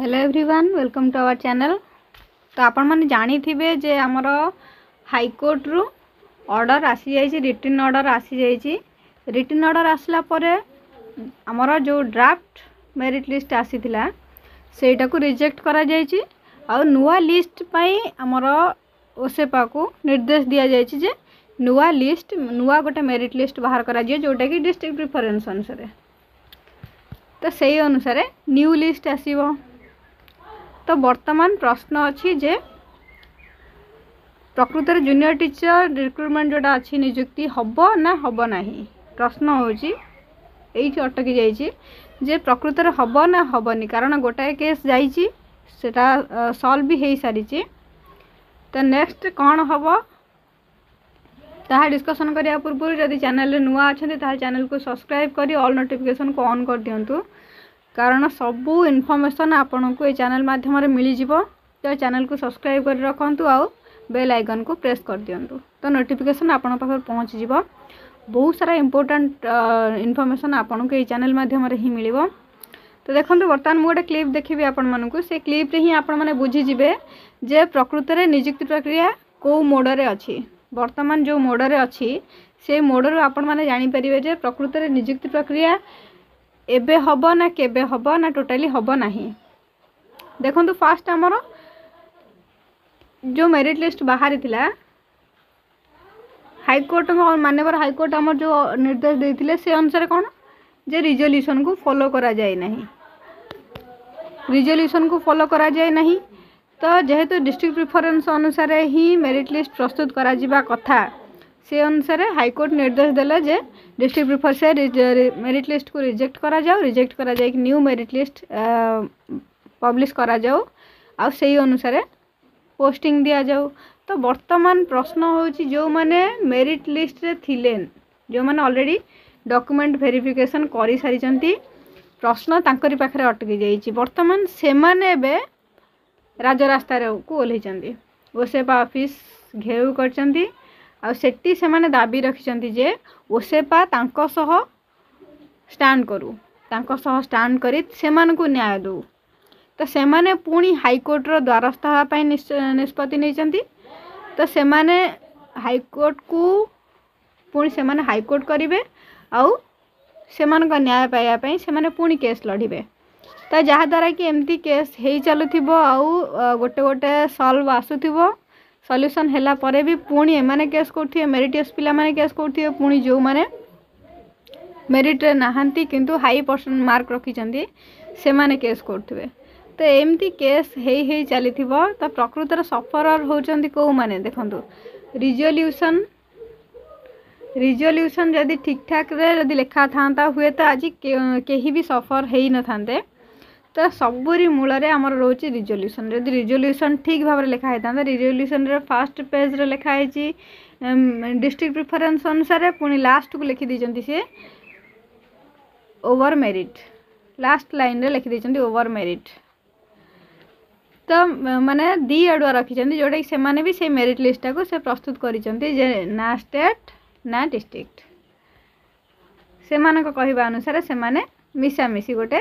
Hello everyone welcome to our channel तो आपण मैंने जानी थे जे आमर हाइकोर्ट रु ऑर्डर आसी जाइए रिटर्न ऑर्डर आसी जाइए रिटर्न ऑर्डर आसला परे आमर जो ड्राफ्ट मेरिट लिस्ट आसी से रिजेक्ट करा जाइए नुआ लिस्ट पई आमर ओसेपा को निर्देश दिया जाए जे नुआ लिस्ट नुआ गोटे मेरिट लिस्ट बाहर करा जोटा कि डिस्ट्रिक्ट प्रिफरेन्स अनुसार तो से अनुसार न्यू लिस्ट आसीबो তো বর্তমান প্রশ্ন অছি যে প্রকৃতরে জুনিয়র টিচর রিক্রুটমেন্ট যেটা আছে নিযুক্তি হব না হব না প্রশ্ন হচ্ছে এইটি অটকি যাইছি যে প্রকৃতরে হব না হবনি কারণ গোটায়ে কেস যাইছি সেটা সলভ বি হয়ে সারিছি তো নেক্সট কণ হব ତାହା ଡିସ୍କସନ୍ କରିବା ପୂର୍ବରୁ ଯଦି ଚ୍ୟାନେଲ୍ରେ ନୂଆ ଅଛନ୍ତି ତାହେଲେ ଚ୍ୟାନେଲ୍କୁ ସବସ୍କ୍ରାଇବ୍ କରି ଅଲ୍ ନୋଟିଫିକେସନ୍କୁ ଅନ୍ କରିଦିଅନ୍ତୁ କାରଣ ସବୁ ଇନଫର୍ମେସନ୍ ଆପଣଙ୍କୁ ଏ ଚ୍ୟାନେଲ୍ ମାଧ୍ୟମରେ ମିଳିଯିବ ତ ଚ୍ୟାନେଲ୍କୁ ସବସ୍କ୍ରାଇବ୍ କରି ରଖନ୍ତୁ ଆଉ ବେଲ୍ ଆଇକନ୍କୁ ପ୍ରେସ୍ କରିଦିଅନ୍ତୁ ତ ନୋଟିଫିକେସନ୍ ଆପଣଙ୍କ ପାଖରେ ପହଞ୍ଚିଯିବ ବହୁତ ସାରା ଇମ୍ପୋର୍ଟାଣ୍ଟ ଇନଫର୍ମେସନ୍ ଆପଣଙ୍କୁ ଏଇ ଚ୍ୟାନେଲ୍ ମାଧ୍ୟମରେ ହିଁ ମିଳିବ ତ ଦେଖନ୍ତୁ ବର୍ତ୍ତମାନ ମୁଁ ଗୋଟେ କ୍ଲିପ୍ ଦେଖିବି ଆପଣମାନଙ୍କୁ ସେ କ୍ଲିପ୍ରେ ହିଁ ଆପଣମାନେ ବୁଝିଯିବେ ଯେ ପ୍ରକୃତରେ ନିଯୁକ୍ତି ପ୍ରକ୍ରିୟା କେଉଁ ମୋଡ଼ରେ ଅଛି ବର୍ତ୍ତମାନ ଯେଉଁ ମୋଡ଼ରେ ଅଛି ସେ ମୋଡ଼ରୁ ଆପଣମାନେ ଜାଣିପାରିବେ ଯେ ପ୍ରକୃତରେ ନିଯୁକ୍ତି ପ୍ରକ୍ରିୟା এবে হব না কেবে ना না টোটালি হব না দেখুন ফার্স্ট আমার जो मेरीट लिस्ट बाहरी हाइकोर्ट मानवर हाइकोर्ट आम जो निर्देश देते से अनुसार कौन जे रिजल्यूशन को फॉलो करा जाए ना रिजल्यूशन को फॉलो करा जाए ना तो जेहेतु डिस्ट्रिक्ट प्रिफरेन्स अनुसार ही मेरीट लिस्ट प्रस्तुत करा कथा से अनुसार हाइकोर्ट निर्देश देला जे डिस्ट्रिक्ट प्रिफर से मेरीट लिस्ट को रिजेक्ट कर रिजेक्ट करा जाए न्यू मेरिट लिस्ट पब्लीश कर जाओ uh, अनुसार पोस्टिंग दि जाऊ तो बर्तमान प्रश्न हूँ जो मैंने मेरिट लिस्ट थिले जो मैंने अलरेडी डॉक्यूमेंट वेरिफिकेशन कर सारी प्रश्न ताखे अटकी जा बर्तमान से मैंने राजरास्तार ओसेपा अफिस् घेऊ कर ଆଉ ସେଠି ସେମାନେ ଦାବି ରଖିଛନ୍ତି ଯେ ଓସେପା ତାଙ୍କ ସହ ଷ୍ଟାଣ୍ଡ କରୁ ତାଙ୍କ ସହ ଷ୍ଟାଣ୍ଡ କରି ସେମାନଙ୍କୁ ନ୍ୟାୟ ଦେଉ ତ ସେମାନେ ପୁଣି ହାଇକୋର୍ଟର ଦ୍ୱାରସ୍ଥ ହେବା ପାଇଁ ନିଷ୍ପତ୍ତି ନେଇଛନ୍ତି ତ ସେମାନେ ହାଇକୋର୍ଟକୁ ପୁଣି ସେମାନେ ହାଇକୋର୍ଟ କରିବେ ଆଉ ସେମାନଙ୍କ ନ୍ୟାୟ ପାଇବା ପାଇଁ ସେମାନେ ପୁଣି କେସ୍ ଲଢ଼ିବେ ତ ଯାହାଦ୍ୱାରା କି ଏମିତି କେସ୍ ହେଇ ଚାଲୁଥିବ ଆଉ ଗୋଟେ ଗୋଟେ ସଲ୍ଭ ଆସୁଥିବ सल्यूसन भी पुणी एम केस करेंगे मेरीटस पे केस करेंगे पुणी जो मैंने मेरीट्रे नहांती किंतु हाई परसेंट मार्क रखी से मैंने केस करेंगे तो एमती केस चली तो प्रकृतर सफर होने कौ देखु रिजल्यूसन रिजल्यूसन जदि ठीक ठाक लेखा था हूँ तो आज कहीं भी सफर हो न था। तो सबुरी मूल रोचे रिजल्यूशन जो रिजल्यूशन ठीक भाव में लिखाही था रिजल्यूशन फास्ट पेज रखाही डिस्ट्रिक्ट प्रिफरेन्स अनुसार पुणी लास्ट को लिखी सी ओवर मेरीट लास्ट लाइन रे लिखिदेन ओवर मेरीट तो मैंने दीआडुआ रखिंट जोटा कि से भी मेरीट लिस्टा को से प्रस्तुत करते ना स्टेट ना डिस्ट्रिक्ट से मानक कहवा अनुसार से मैंने मिसामिशी गोटे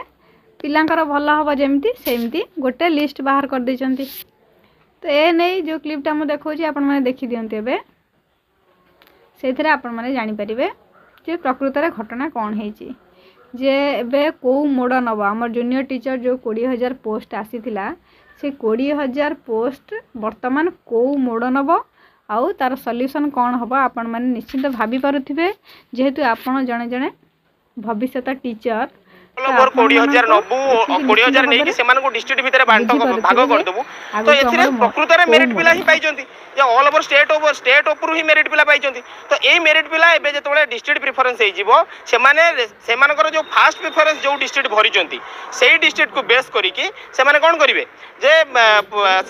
ପିଲାଙ୍କର ଭଲ ହେବ ଯେମିତି ସେମିତି ଗୋଟେ ଲିଷ୍ଟ ବାହାର କରିଦେଇଛନ୍ତି ତ ଏ ନେଇ ଯେଉଁ କ୍ଲିପ୍ଟା ମୁଁ ଦେଖାଉଛି ଆପଣମାନେ ଦେଖିଦିଅନ୍ତୁ ଏବେ ସେଇଥିରେ ଆପଣମାନେ ଜାଣିପାରିବେ ଯେ ପ୍ରକୃତରେ ଘଟଣା କ'ଣ ହେଇଛି ଯେ ଏବେ କେଉଁ ମୋଡ଼ ନେବ ଆମର ଜୁନିୟର ଟିଚର ଯେଉଁ କୋଡ଼ିଏ ହଜାର ପୋଷ୍ଟ ଆସିଥିଲା ସେ କୋଡ଼ିଏ ହଜାର ପୋଷ୍ଟ ବର୍ତ୍ତମାନ କେଉଁ ମୋଡ଼ ନେବ ଆଉ ତା'ର ସଲ୍ୟୁସନ୍ କ'ଣ ହେବ ଆପଣମାନେ ନିଶ୍ଚିନ୍ତ ଭାବିପାରୁଥିବେ ଯେହେତୁ ଆପଣ ଜଣେ ଜଣେ ଭବିଷ୍ୟତ ଟିଚର ମୋର କୋଡ଼ିଏ ହଜାର ନବୁ କୋଡ଼ିଏ ହଜାର ନେଇକି ସେମାନଙ୍କୁ ଡିଷ୍ଟ୍ରିକ୍ଟ ଭିତରେ ବାଣ୍ଟ ଭାଗ କରିଦେବୁ ତ ଏଥିରେ ପ୍ରକୃତରେ ମେରିଟ୍ ପିଲା ହିଁ ପାଇଛନ୍ତି ଯେ all over state over state ଉପରୁ ହିଁ ମେରିଟ୍ ପିଲା ପାଇଛନ୍ତି ତ ଏଇ ମେରିଟ୍ ପିଲା ଏବେ ଯେତେବେଳେ ଡିଷ୍ଟ୍ରିକ୍ଟ ପ୍ରିଫରେନ୍ସ ହେଇଯିବ ସେମାନେ ସେମାନଙ୍କର ଯେଉଁ ଫାଷ୍ଟ ପ୍ରିଫରେନ୍ସ ଯେଉଁ ଡିଷ୍ଟ୍ରିକ୍ଟ ଭରିଛନ୍ତି ସେଇ ଡିଷ୍ଟ୍ରିକ୍ଟକୁ ବେସ୍ କରିକି ସେମାନେ କ'ଣ କରିବେ ଯେ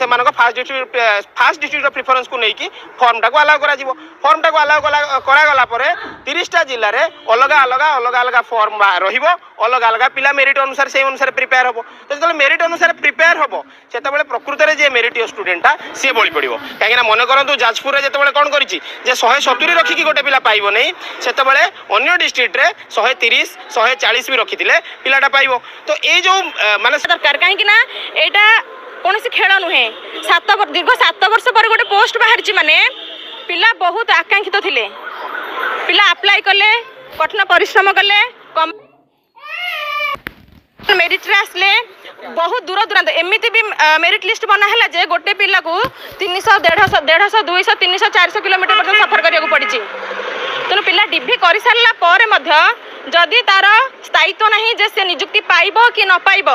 ସେମାନଙ୍କ ଫାଷ୍ଟ ଡିଷ୍ଟ୍ରିକ୍ଟ ଫାଷ୍ଟ ପ୍ରିଫରେନ୍ସକୁ ନେଇକି ଫର୍ମଟାକୁ ଆଲାଉ କରାଯିବ ଫର୍ମଟାକୁ ଆଲାଉ କରାଗଲା ପରେ ତିରିଶଟା ଜିଲ୍ଲାରେ ଅଲଗା ଅଲଗା ଅଲଗା ଅଲଗା ଫର୍ମ ରହିବ ଅଲଗା अलग पिला मेरीट अनुसार से अनुसार प्रिपेयर हम तो जो मेरीट अनुसार प्रिपेयर हम से प्रकृत में जी मेरीट स्टूडेंटा सी बढ़ी पड़ो कहीं मन करूँ जाजपुर में जिते कौन कर शहे सतुरी रखिकी गोटे पिला पाइबन से अन्य डिस्ट्रिक्ट शहे तीस शहे चालीस भी रखी पिलाटा पाइब तो ये जो मान दरकार कहीं यहाँ কৌশি খেল নুহে সাত দীর্ঘ সাত বর্ষ পরে গোটে পোস্ট বাহারি মানে পিলা বহুত আকাঙ্ক্ষিত লে পিলা আপ্লাই কলে কঠিন পরিশ্রম কলে মেরিট্রে আসলে ବହୁତ ଦୂର ଦୂରାନ୍ତ ଏମିତି ବି ମେରିଟ୍ ଲିଷ୍ଟ ବନା ହେଲା ଯେ ଗୋଟେ ପିଲାକୁ ତିନିଶହ ଦେଢ଼ଶହ ଦେଢ଼ଶହ ଦୁଇଶହ ତିନିଶହ ଚାରିଶହ କିଲୋମିଟର ପର୍ଯ୍ୟନ୍ତ ସଫର କରିବାକୁ ପଡ଼ିଛି ତେଣୁ ପିଲା ଡିଭି କରିସାରିଲା ପରେ ମଧ୍ୟ ଯଦି ତାର ସ୍ଥାୟିତ୍ୱ ନାହିଁ ଯେ ସେ ନିଯୁକ୍ତି ପାଇବ କି ନ ପାଇବ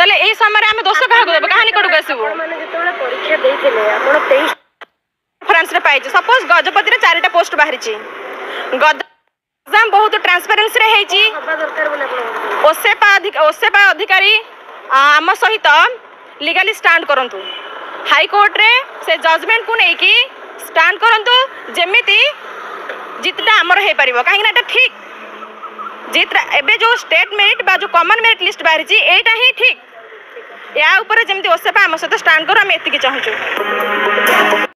ତାହେଲେ ଏଇ ସମୟରେ ଆମେ ଦୋଷ କାହାକୁ ଦେବୁ କାହା ନିକଟକୁ ଆସିବୁ ଫ୍ରାନ୍ସରେ ପାଇଛି ସପୋଜ ଗଜପତିରେ ଚାରିଟା ପୋଷ୍ଟ ବାହାରିଛି ଗଜ ଏକ୍ଜାମ ବହୁତ ଟ୍ରାନ୍ସପାରେନ୍ସିରେ ହେଇଛି ଓସେପ ओसेपा अधिकारी आम सहित लिगली स्टाण करतु हाइकोर्टे से जजमेंट को लेकिन स्टाण करतु जमी जितना आमर हो पार कहीं ठीक जित एवं जो स्टेट मेरीट जो कमन मेरीट लिस्ट बाहर यहीटा ही ठीक या उपरे जमी ओसेपा आम सहित स्टाण करूँ आम ये चाहूँ